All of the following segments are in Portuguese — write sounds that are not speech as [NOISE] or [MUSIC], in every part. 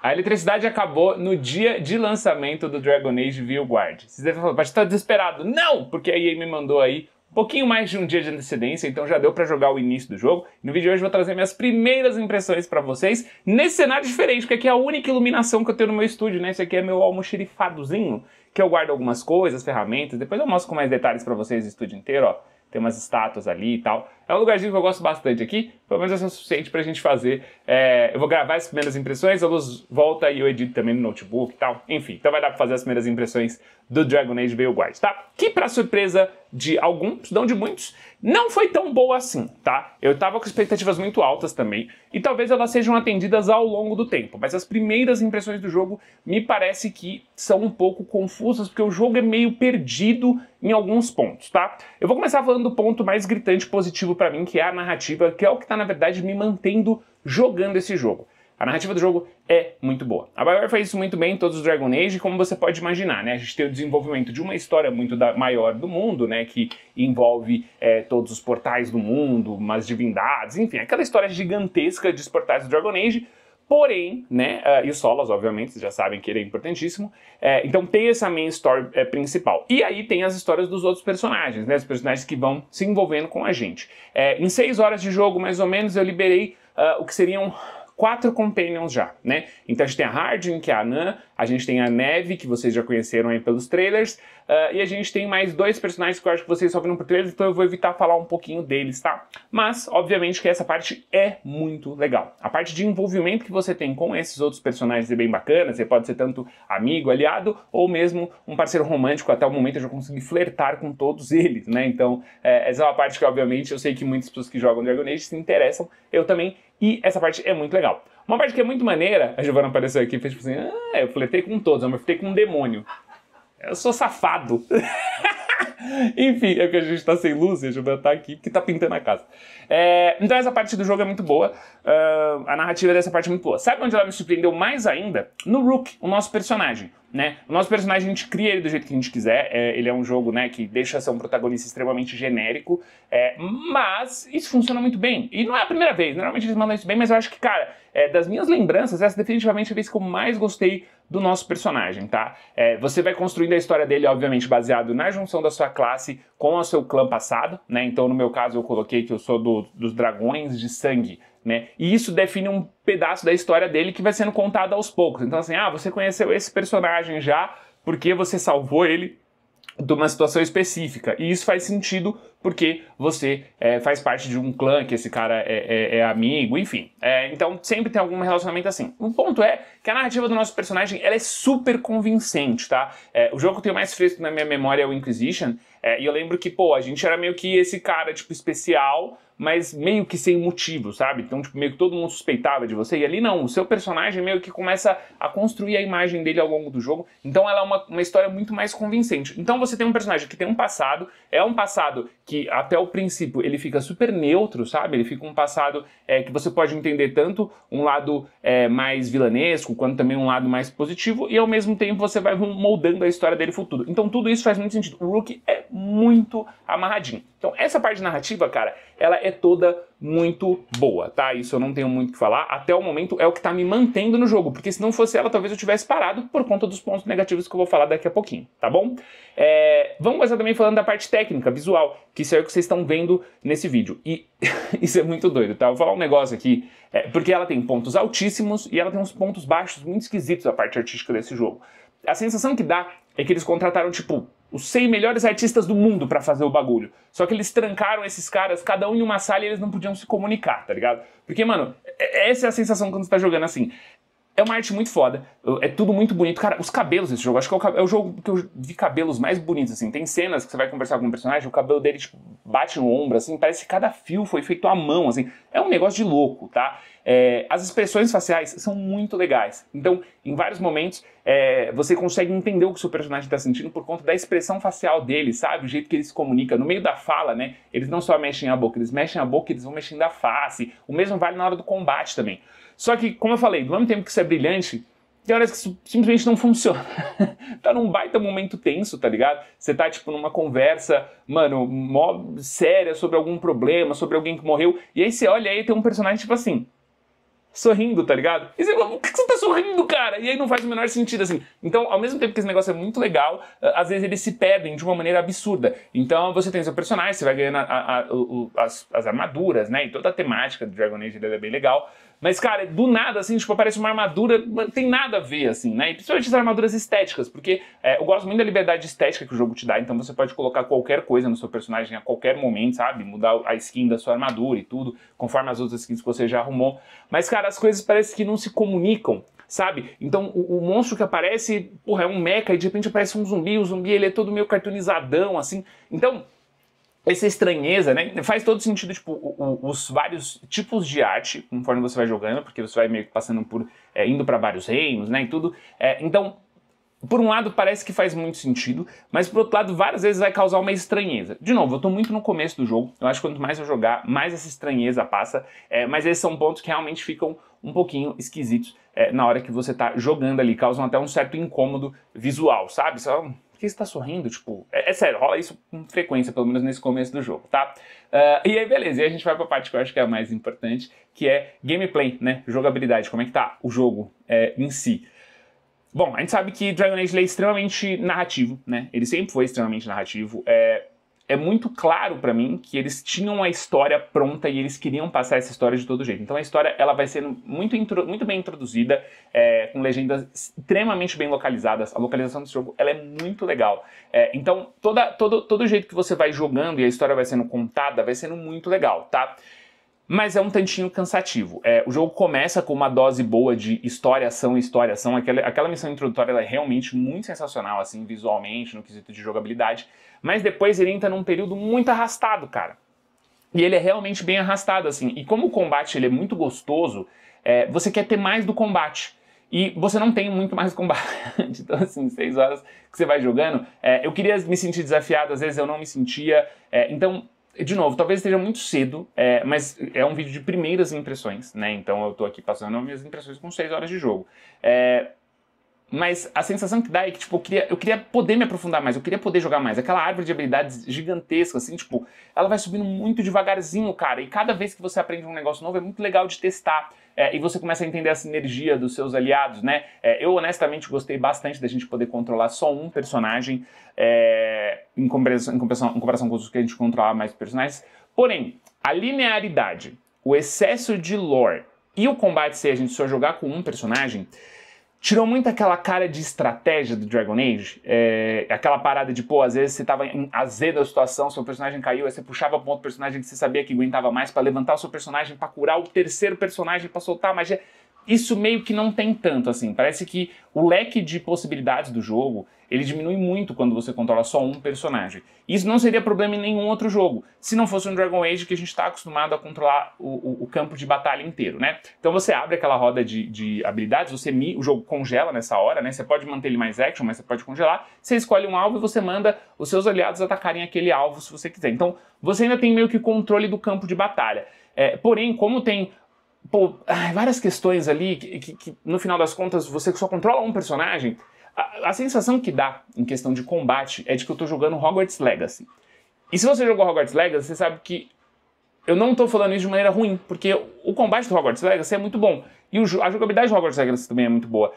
A eletricidade acabou no dia de lançamento do Dragon Age Vanguard. Vocês devem falar, mas tá desesperado. Não! Porque a EA me mandou aí um pouquinho mais de um dia de antecedência, então já deu para jogar o início do jogo. No vídeo de hoje eu vou trazer minhas primeiras impressões para vocês nesse cenário diferente, porque aqui é a única iluminação que eu tenho no meu estúdio, né? Esse aqui é meu almoxerifadozinho, que eu guardo algumas coisas, ferramentas, depois eu mostro com mais detalhes para vocês o estúdio inteiro, ó tem umas estátuas ali e tal. É um lugarzinho que eu gosto bastante aqui, pelo menos é o suficiente pra gente fazer. É, eu vou gravar as primeiras impressões, a luz volta e eu edito também no notebook e tal. Enfim, então vai dar pra fazer as primeiras impressões do Dragon Age Veilguard, tá? Que pra surpresa de alguns, não de muitos, não foi tão boa assim, tá? Eu estava com expectativas muito altas também, e talvez elas sejam atendidas ao longo do tempo, mas as primeiras impressões do jogo me parece que são um pouco confusas, porque o jogo é meio perdido em alguns pontos, tá? Eu vou começar falando do ponto mais gritante positivo para mim, que é a narrativa, que é o que está na verdade me mantendo jogando esse jogo. A narrativa do jogo é muito boa. A BioWare faz isso muito bem em todos os Dragon Age, como você pode imaginar, né? A gente tem o desenvolvimento de uma história muito da, maior do mundo, né? Que envolve é, todos os portais do mundo, umas divindades, enfim, aquela história gigantesca de portais do Dragon Age, Porém, né, uh, e os solos, obviamente, vocês já sabem que ele é importantíssimo. É, então tem essa main story é, principal. E aí tem as histórias dos outros personagens, né, os personagens que vão se envolvendo com a gente. É, em seis horas de jogo, mais ou menos, eu liberei uh, o que seriam quatro companions já, né? Então a gente tem a Hardin que é a Nan, a gente tem a Neve, que vocês já conheceram aí pelos trailers, Uh, e a gente tem mais dois personagens que eu acho que vocês só viram por trailer, então eu vou evitar falar um pouquinho deles, tá? Mas, obviamente, que essa parte é muito legal. A parte de envolvimento que você tem com esses outros personagens é bem bacana, você pode ser tanto amigo, aliado, ou mesmo um parceiro romântico, até o momento eu já consegui flertar com todos eles, né? Então, é, essa é uma parte que, obviamente, eu sei que muitas pessoas que jogam Dragon Age se interessam, eu também, e essa parte é muito legal. Uma parte que é muito maneira, a Giovanna apareceu aqui e fez tipo assim, ah, eu flertei com todos, eu flertei com um demônio. Eu sou safado. [LAUGHS] Enfim, é porque a gente tá sem luz e a Juliana tá aqui porque tá pintando a casa. É, então essa parte do jogo é muito boa. Uh, a narrativa dessa parte é muito boa. Sabe onde ela me surpreendeu mais ainda? No Rook, o nosso personagem. Né? O nosso personagem a gente cria ele do jeito que a gente quiser. É, ele é um jogo né, que deixa ser um protagonista extremamente genérico. É, mas isso funciona muito bem. E não é a primeira vez. Normalmente eles mandam isso bem, mas eu acho que, cara, é, das minhas lembranças, essa definitivamente é a vez que eu mais gostei do nosso personagem, tá? É, você vai construindo a história dele, obviamente, baseado na junção da sua classe com o seu clã passado, né? Então, no meu caso, eu coloquei que eu sou do, dos dragões de sangue, né? E isso define um pedaço da história dele que vai sendo contado aos poucos. Então, assim, ah, você conheceu esse personagem já porque você salvou ele de uma situação específica. E isso faz sentido porque você é, faz parte de um clã que esse cara é, é, é amigo, enfim. É, então sempre tem algum relacionamento assim. O ponto é que a narrativa do nosso personagem ela é super convincente, tá? É, o jogo que eu tenho mais fresco na minha memória é o Inquisition, é, e eu lembro que, pô, a gente era meio que esse cara, tipo, especial mas meio que sem motivo, sabe? Então, tipo, meio que todo mundo suspeitava de você. E ali não, o seu personagem meio que começa a construir a imagem dele ao longo do jogo. Então, ela é uma, uma história muito mais convincente. Então, você tem um personagem que tem um passado, é um passado que até o princípio ele fica super neutro, sabe? Ele fica um passado é, que você pode entender tanto um lado é, mais vilanesco, quanto também um lado mais positivo. E ao mesmo tempo, você vai moldando a história dele futuro. Então, tudo isso faz muito sentido. O Rook é muito amarradinho. Então, essa parte narrativa, cara, ela é toda muito boa, tá? Isso eu não tenho muito o que falar. Até o momento é o que tá me mantendo no jogo, porque se não fosse ela, talvez eu tivesse parado por conta dos pontos negativos que eu vou falar daqui a pouquinho, tá bom? É... Vamos começar também falando da parte técnica, visual, que isso é o que vocês estão vendo nesse vídeo. E [LAUGHS] isso é muito doido, tá? vou falar um negócio aqui, é... porque ela tem pontos altíssimos e ela tem uns pontos baixos muito esquisitos a parte artística desse jogo. A sensação que dá é que eles contrataram, tipo, os 100 melhores artistas do mundo para fazer o bagulho. Só que eles trancaram esses caras, cada um em uma sala e eles não podiam se comunicar, tá ligado? Porque, mano, é, é essa é a sensação quando você tá jogando assim. É uma arte muito foda, é tudo muito bonito. Cara, os cabelos desse jogo, acho que é o, é o, jogo que eu vi cabelos mais bonitos, assim. Tem cenas que você vai conversar com um personagem, o cabelo dele tipo, bate no ombro, assim, parece que cada fio foi feito à mão, assim. É um negócio de louco, tá? É, as expressões faciais são muito legais. Então, em vários momentos, é, você consegue entender o que o seu personagem está sentindo por conta da expressão facial dele, sabe? O jeito que ele se comunica. No meio da fala, né? Eles não só mexem a boca, eles mexem a boca, eles vão mexendo a face. O mesmo vale na hora do combate também. Só que, como eu falei, do mesmo tempo que isso é brilhante, tem horas que isso simplesmente não funciona. [LAUGHS] tá num baita momento tenso, tá ligado? Você tá, tipo, numa conversa, mano, mó séria sobre algum problema, sobre alguém que morreu, e aí você olha aí tem um personagem, tipo assim, sorrindo, tá ligado? E você fala, por que você tá sorrindo, cara? E aí não faz o menor sentido, assim. Então, ao mesmo tempo que esse negócio é muito legal, às vezes eles se perdem de uma maneira absurda. Então, você tem seu personagem, você vai ganhando a, a, a, as, as, armaduras, né? E toda a temática do Dragon Age é bem legal. Mas, cara, do nada, assim, tipo, aparece uma armadura, não tem nada a ver, assim, né? E principalmente as armaduras estéticas, porque é, eu gosto muito da liberdade estética que o jogo te dá, então você pode colocar qualquer coisa no seu personagem a qualquer momento, sabe? Mudar a skin da sua armadura e tudo, conforme as outras skins que você já arrumou. Mas, cara, as coisas parecem que não se comunicam sabe? Então o, o, monstro que aparece, porra, é um mecha e de repente aparece um zumbi, o zumbi ele é todo meio cartunizadão, assim. Então essa estranheza, né? Faz todo sentido, tipo, o, o, os vários tipos de arte, conforme você vai jogando, porque você vai meio que passando por. É, indo para vários reinos, né? E tudo. É, então, por um lado, parece que faz muito sentido, mas por outro lado, várias vezes vai causar uma estranheza. De novo, eu tô muito no começo do jogo, eu acho que quanto mais eu jogar, mais essa estranheza passa, é, mas esses são pontos que realmente ficam um pouquinho esquisitos é, na hora que você tá jogando ali, causam até um certo incômodo visual, sabe? Só por que você tá sorrindo? Tipo, é, é, sério, rola isso com frequência, pelo menos nesse começo do jogo, tá? Uh, e aí, beleza, e a gente vai pra parte que eu acho que é a mais importante, que é gameplay, né? Jogabilidade, como é que tá o jogo é, em si. Bom, a gente sabe que Dragon Age é extremamente narrativo, né? Ele sempre foi extremamente narrativo. É, é muito claro para mim que eles tinham a história pronta e eles queriam passar essa história de todo jeito. Então a história ela vai sendo muito, muito bem introduzida, é, com legendas extremamente bem localizadas. A localização do jogo ela é muito legal. É, então toda, todo, todo jeito que você vai jogando e a história vai sendo contada vai sendo muito legal, tá? mas é um tantinho cansativo. É, o jogo começa com uma dose boa de história, ação, história, ação. Aquela, aquela missão introdutória é realmente muito sensacional, assim, visualmente, no quesito de jogabilidade. Mas depois ele entra num período muito arrastado, cara. E ele é realmente bem arrastado, assim. E como o combate ele é muito gostoso, é, você quer ter mais do combate. E você não tem muito mais combate. [LAUGHS] Então, assim, seis horas que você vai jogando. É, eu queria me sentir desafiado, às vezes eu não me sentia. É, então, de novo, talvez esteja muito cedo, é, mas é um vídeo de primeiras impressões, né? Então eu tô aqui passando minhas impressões com 6 horas de jogo. É, mas a sensação que dá é que, tipo, eu queria, eu queria poder me aprofundar mais, eu queria poder jogar mais. Aquela árvore de habilidades gigantesca, assim, tipo, ela vai subindo muito devagarzinho, cara. E cada vez que você aprende um negócio novo, é muito legal de testar é, e você começa a entender a sinergia dos seus aliados, né? É, eu honestamente gostei bastante da gente poder controlar só um personagem é, em, comparação, em, em comparação com os que a gente controlava mais personagens. Porém, a linearidade, o excesso de lore e o combate se a gente só jogar com um personagem tirou muito aquela cara de estratégia do Dragon Age, é, aquela parada de, pô, às vezes você tava em azeda a situação, seu personagem caiu, aí você puxava pra um outro personagem que você sabia que aguentava mais para levantar o seu personagem, para curar o terceiro personagem, para soltar a magia isso meio que não tem tanto, assim. Parece que o leque de possibilidades do jogo, ele diminui muito quando você controla só um personagem. Isso não seria problema em nenhum outro jogo, se não fosse um Dragon Age que a gente está acostumado a controlar o, o, o, campo de batalha inteiro, né? Então você abre aquela roda de, de habilidades, você mi, o jogo congela nessa hora, né? Você pode manter ele mais action, mas você pode congelar. Você escolhe um alvo e você manda os seus aliados atacarem aquele alvo se você quiser. Então você ainda tem meio que controle do campo de batalha. É, porém, como tem pô, várias questões ali que, que, que, no final das contas você só controla um personagem. A, a, sensação que dá em questão de combate é de que eu tô jogando Hogwarts Legacy. E se você jogou Hogwarts Legacy, você sabe que eu não tô falando isso de maneira ruim, porque o combate do Hogwarts Legacy é muito bom. E o, a jogabilidade do Hogwarts Legacy também é muito boa.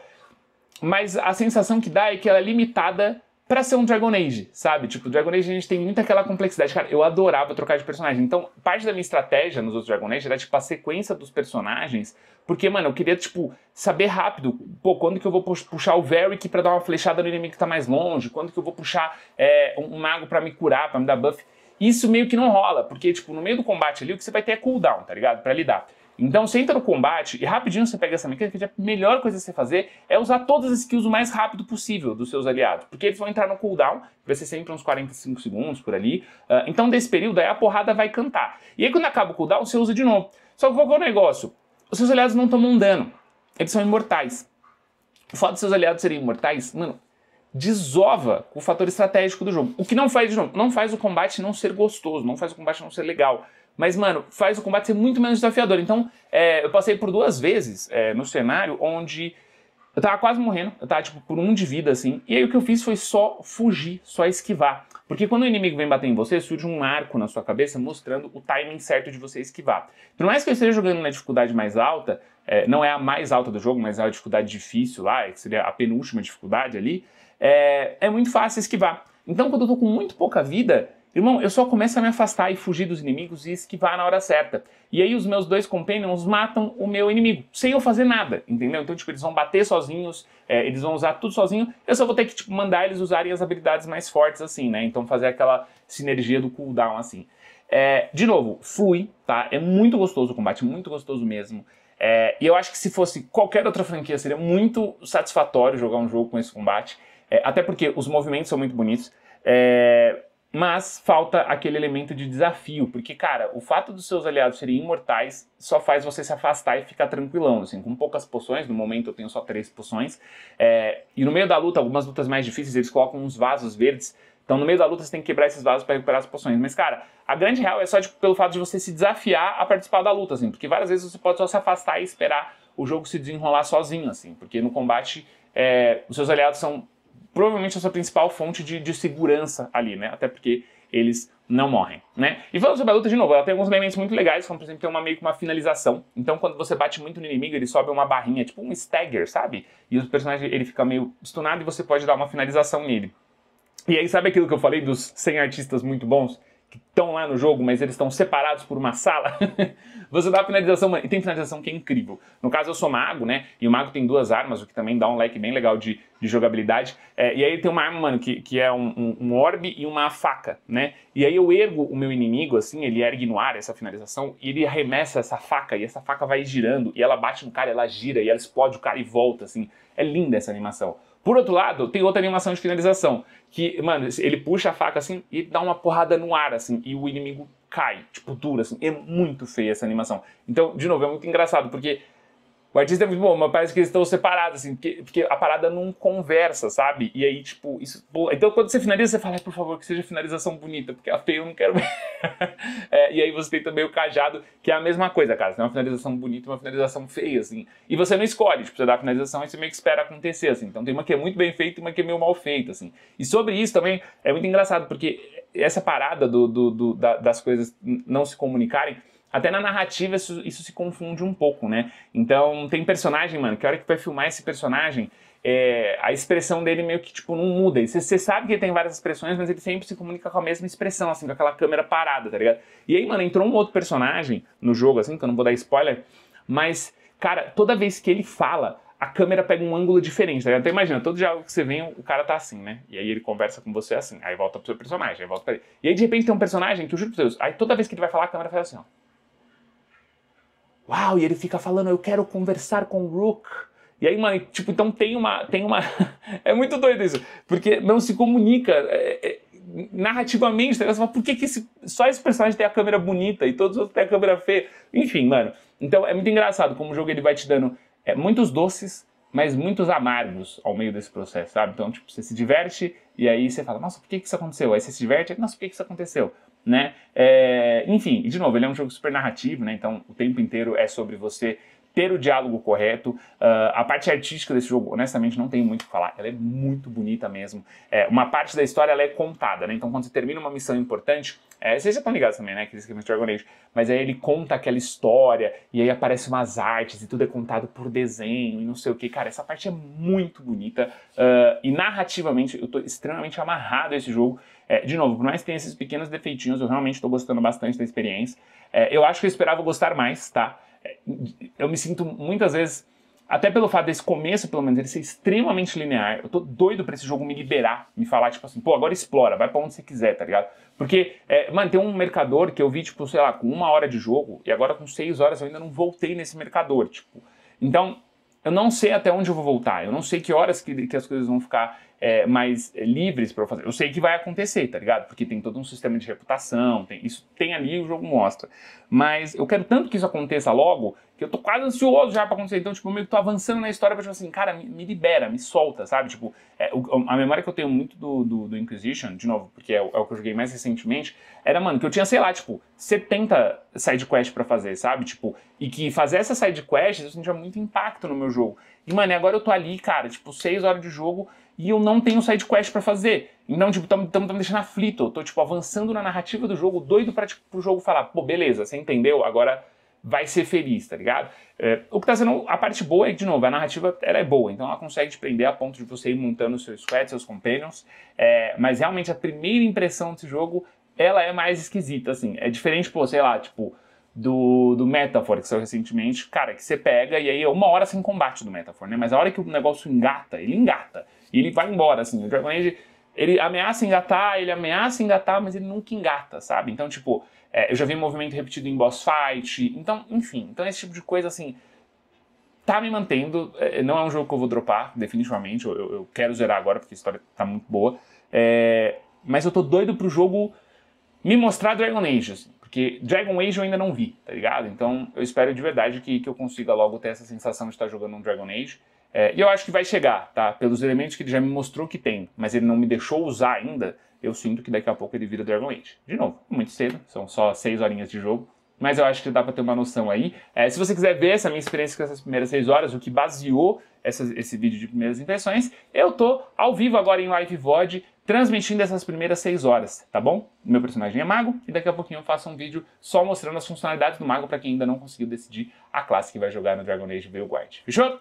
Mas a sensação que dá é que ela é limitada para ser um Dragon Age, sabe? Tipo, Dragon Age a gente tem muita aquela complexidade. Cara, eu adorava trocar de personagem. Então, parte da minha estratégia nos outros Dragon Age era, tipo, a sequência dos personagens. Porque, mano, eu queria, tipo, saber rápido. Pô, quando que eu vou puxar o Varric para dar uma flechada no inimigo que tá mais longe? Quando que eu vou puxar é, um mago para me curar, para me dar buff? Isso meio que não rola, porque, tipo, no meio do combate ali, o que você vai ter é cooldown, tá ligado? Pra lidar. Então você entra no combate e rapidinho você pega essa mecânica, que a melhor coisa a você fazer é usar todas as skills o mais rápido possível dos seus aliados, porque eles vão entrar no cooldown, vai ser sempre uns 45 segundos por ali. Uh, então desse período aí a porrada vai cantar. E aí quando acaba o cooldown, você usa de novo. Só que qual é o negócio? Os seus aliados não tomam dano, eles são imortais. O fato de seus aliados serem imortais, mano, desova o fator estratégico do jogo. O que não faz, não, não faz o combate não ser gostoso, não faz o combate não ser legal. Mas, mano, faz o combate ser muito menos desafiador. Então, é, eu passei por duas vezes é, no cenário onde eu tava quase morrendo, eu tava tipo por um de vida assim. E aí o que eu fiz foi só fugir, só esquivar. Porque quando o inimigo vem bater em você, surge um arco na sua cabeça mostrando o timing certo de você esquivar. Por mais que eu esteja jogando na dificuldade mais alta, é, não é a mais alta do jogo, mas é a dificuldade difícil lá, que seria a penúltima dificuldade ali é, é muito fácil esquivar. Então, quando eu estou com muito pouca vida, Irmão, eu só começo a me afastar e fugir dos inimigos e esquivar na hora certa. E aí os meus dois companions matam o meu inimigo, sem eu fazer nada, entendeu? Então, tipo, eles vão bater sozinhos, é, eles vão usar tudo sozinho, eu só vou ter que, tipo, mandar eles usarem as habilidades mais fortes, assim, né? Então fazer aquela sinergia do cooldown, assim. É, de novo, flui, tá? É muito gostoso o combate, muito gostoso mesmo. É, e eu acho que se fosse qualquer outra franquia, seria muito satisfatório jogar um jogo com esse combate. É, até porque os movimentos são muito bonitos. É, mas falta aquele elemento de desafio, porque, cara, o fato dos seus aliados serem imortais só faz você se afastar e ficar tranquilão, assim, com poucas poções, no momento eu tenho só três poções, é, e no meio da luta, algumas lutas mais difíceis, eles colocam uns vasos verdes, então no meio da luta você tem que quebrar esses vasos para recuperar as poções, mas, cara, a grande real é só tipo, pelo fato de você se desafiar a participar da luta, assim, porque várias vezes você pode só se afastar e esperar o jogo se desenrolar sozinho, assim, porque no combate é, os seus aliados são provavelmente a sua principal fonte de, de segurança ali, né? Até porque eles não morrem, né? E falando sobre a luta de novo, ela tem alguns elementos muito legais, como por exemplo, tem uma meio que uma finalização. Então, quando você bate muito no inimigo, ele sobe uma barrinha, tipo um stagger, sabe? E o personagem ele fica meio stunado e você pode dar uma finalização nele. E aí, sabe aquilo que eu falei dos 100 artistas muito bons? que estão lá no jogo, mas eles estão separados por uma sala. [LAUGHS] você dá a finalização, e tem finalização que é incrível. No caso, eu sou mago, né? E o mago tem duas armas, o que também dá um leque bem legal de, de jogabilidade. É, e aí tem uma arma, mano, que, que é um, um, um, orbe e uma faca, né? E aí eu ergo o meu inimigo, assim, ele ergue no ar essa finalização, e ele arremessa essa faca, e essa faca vai girando, e ela bate no cara, ela gira, e ela explode o cara e volta, assim. É linda essa animação. Por outro lado, tem outra animação de finalização, que, mano, ele puxa a faca assim e dá uma porrada no ar, assim, e o inimigo cai, tipo, dura, assim. É muito feia essa animação. Então, de novo, é muito engraçado, porque o artista é muito bom, mas parece que eles estão separados, assim, porque, porque, a parada não conversa, sabe? E aí, tipo, isso. Então, quando você finaliza, você fala, por favor, que seja finalização bonita, porque a feia eu não quero ver. [LAUGHS] é, e aí você tem também o cajado, que é a mesma coisa, cara. Você tem uma finalização bonita e uma finalização feia, assim. E você não escolhe, tipo, você dá a finalização e você meio que espera acontecer, assim. Então tem uma que é muito bem feita e uma que é meio mal feita, assim. E sobre isso também é muito engraçado, porque essa parada do, do, do da, das coisas não se comunicarem até na narrativa isso, isso se confunde um pouco, né? Então tem personagem, mano, que a hora que vai filmar esse personagem, é, a expressão dele meio que tipo não muda. você sabe que ele tem várias expressões, mas ele sempre se comunica com a mesma expressão, assim, com aquela câmera parada, tá ligado? E aí, mano, entrou um outro personagem no jogo, assim, que eu não vou dar spoiler, mas, cara, toda vez que ele fala, a câmera pega um ângulo diferente, tá ligado? Então imagina, todo diálogo que você vem, o cara tá assim, né? E aí ele conversa com você assim, aí volta pro seu personagem, aí volta pra ele. E aí de repente tem um personagem que eu juro pra Deus, aí toda vez que ele vai falar, a câmera faz assim, ó. Uau, e ele fica falando, eu quero conversar com o Rook. E aí, mano, tipo, então tem uma. Tem uma [LAUGHS] é muito doido isso, porque não se comunica. É, é, narrativamente, tá ligado? por que, que esse, só esse personagem tem a câmera bonita e todos os outros têm a câmera feia? Enfim, mano. Então é muito engraçado como o jogo ele vai te dando é, muitos doces, mas muitos amargos ao meio desse processo, sabe? Então, tipo, você se diverte e aí você fala, nossa, por que, que isso aconteceu? Aí você se diverte, nossa, por que, que isso aconteceu? Né? É, enfim, de novo, ele é um jogo super narrativo, né? Então o tempo inteiro é sobre você ter o diálogo correto. Uh, a parte artística desse jogo, honestamente, não tem muito o que falar. Ela é muito bonita mesmo. É, uma parte da história ela é contada, né? Então, quando você termina uma missão importante, é, vocês já estão ligados também, né? Que eles escrevem Dragon Age. Mas aí ele conta aquela história, e aí aparecem umas artes, e tudo é contado por desenho, e não sei o que. Cara, essa parte é muito bonita. Uh, e narrativamente, eu estou extremamente amarrado a esse jogo. É, de novo, por mais que tenha esses pequenos defeitinhos, eu realmente estou gostando bastante da experiência. É, eu acho que eu esperava gostar mais, tá? É, eu me sinto muitas vezes, até pelo fato desse começo, pelo menos, ele ser extremamente linear, eu tô doido pra esse jogo me liberar, me falar, tipo assim, pô, agora explora, vai pra onde você quiser, tá ligado? Porque, é, mano, tem um mercador que eu vi, tipo, sei lá, com uma hora de jogo, e agora com seis horas eu ainda não voltei nesse mercador, tipo. Então, eu não sei até onde eu vou voltar, eu não sei que horas que, que as coisas vão ficar é, mais é, livres para eu fazer. Eu sei que vai acontecer, tá ligado? Porque tem todo um sistema de reputação, tem, isso tem ali o jogo mostra. Mas eu quero tanto que isso aconteça logo que eu tô quase ansioso já pra acontecer. Então, tipo, meio que tô avançando na história pra, tipo assim, cara, me, me libera, me solta, sabe? Tipo, é, o, a memória que eu tenho muito do, do, do Inquisition, de novo, porque é o, é o, que eu joguei mais recentemente, era, mano, que eu tinha, sei lá, tipo, 70 sidequests pra fazer, sabe? Tipo, e que fazer essas sidequests eu sentia muito impacto no meu jogo. E, mano, agora eu tô ali, cara, tipo, 6 horas de jogo e eu não tenho side quest para fazer. Então, tipo, estamos me deixando aflito. Eu tô, tipo, avançando na narrativa do jogo, doido para tipo, o jogo falar, pô, beleza, você entendeu, agora vai ser feliz, tá ligado? É, o que tá sendo. A parte boa é que, de novo, a narrativa ela é boa, então ela consegue te prender a ponto de você ir montando seus squads, seus companions. É, mas realmente a primeira impressão desse jogo ela é mais esquisita, assim. É diferente, pô, sei lá, tipo, do, do Metaphor, que saiu recentemente, cara, que você pega e aí é uma hora sem combate do Metaphor, né? Mas a hora que o negócio engata, ele engata. E ele vai embora, assim. O Dragon Age, ele ameaça engatar, ele ameaça engatar, mas ele nunca engata, sabe? Então, tipo, é, eu já vi movimento repetido em boss fight. Então, enfim. Então, esse tipo de coisa, assim, tá me mantendo. É, não é um jogo que eu vou dropar, definitivamente. Eu, eu, quero zerar agora, porque a história tá muito boa. É, mas eu tô doido pro jogo me mostrar Dragon Age, assim, porque Dragon Age eu ainda não vi, tá ligado? Então eu espero de verdade que, que eu consiga logo ter essa sensação de estar jogando um Dragon Age. É, e eu acho que vai chegar, tá? Pelos elementos que ele já me mostrou que tem, mas ele não me deixou usar ainda, eu sinto que daqui a pouco ele vira Dragon Age. De novo, muito cedo, são só 6 horinhas de jogo, mas eu acho que dá para ter uma noção aí. É, se você quiser ver essa minha experiência com essas primeiras 6 horas, o que baseou essas, esse vídeo de primeiras impressões, eu tô ao vivo agora em live VOD, transmitindo essas primeiras 6 horas, tá bom? Meu personagem é mago e daqui a pouquinho eu faço um vídeo só mostrando as funcionalidades do mago para quem ainda não conseguiu decidir a classe que vai jogar no Dragon Age Veilguard. Fechou?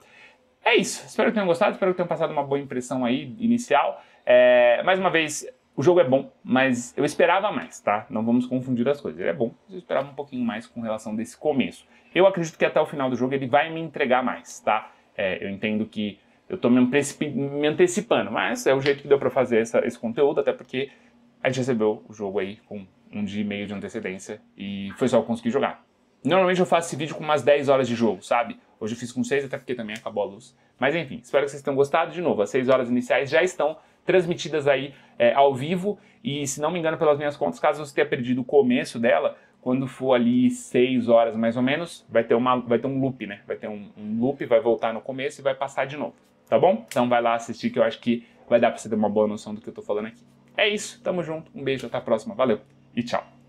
É isso. Espero que tenham gostado, espero que tenham passado uma boa impressão aí inicial. É, mais uma vez, o jogo é bom, mas eu esperava mais, tá? Não vamos confundir as coisas. Ele é bom, mas eu esperava um pouquinho mais com relação desse começo. Eu acredito que até o final do jogo ele vai me entregar mais, tá? É, eu entendo que eu tô me, me, antecipando, mas é o jeito que deu para fazer essa, esse conteúdo, até porque a gente recebeu o jogo aí com um dia e meio de antecedência e foi só eu conseguir jogar. Normalmente eu faço esse vídeo com umas 10 horas de jogo, sabe? Hoje eu fiz com 6, até porque também acabou a luz. Mas enfim, espero que vocês tenham gostado. De novo, as 6 horas iniciais já estão transmitidas aí é, ao vivo. E se não me engano, pelas minhas contas, caso você tenha perdido o começo dela, quando for ali 6 horas mais ou menos, vai ter, uma, vai ter um loop, né? Vai ter um, um loop, vai voltar no começo e vai passar de novo, tá bom? Então vai lá assistir que eu acho que vai dar pra você ter uma boa noção do que eu tô falando aqui. É isso, tamo junto, um beijo, até a próxima, valeu e tchau!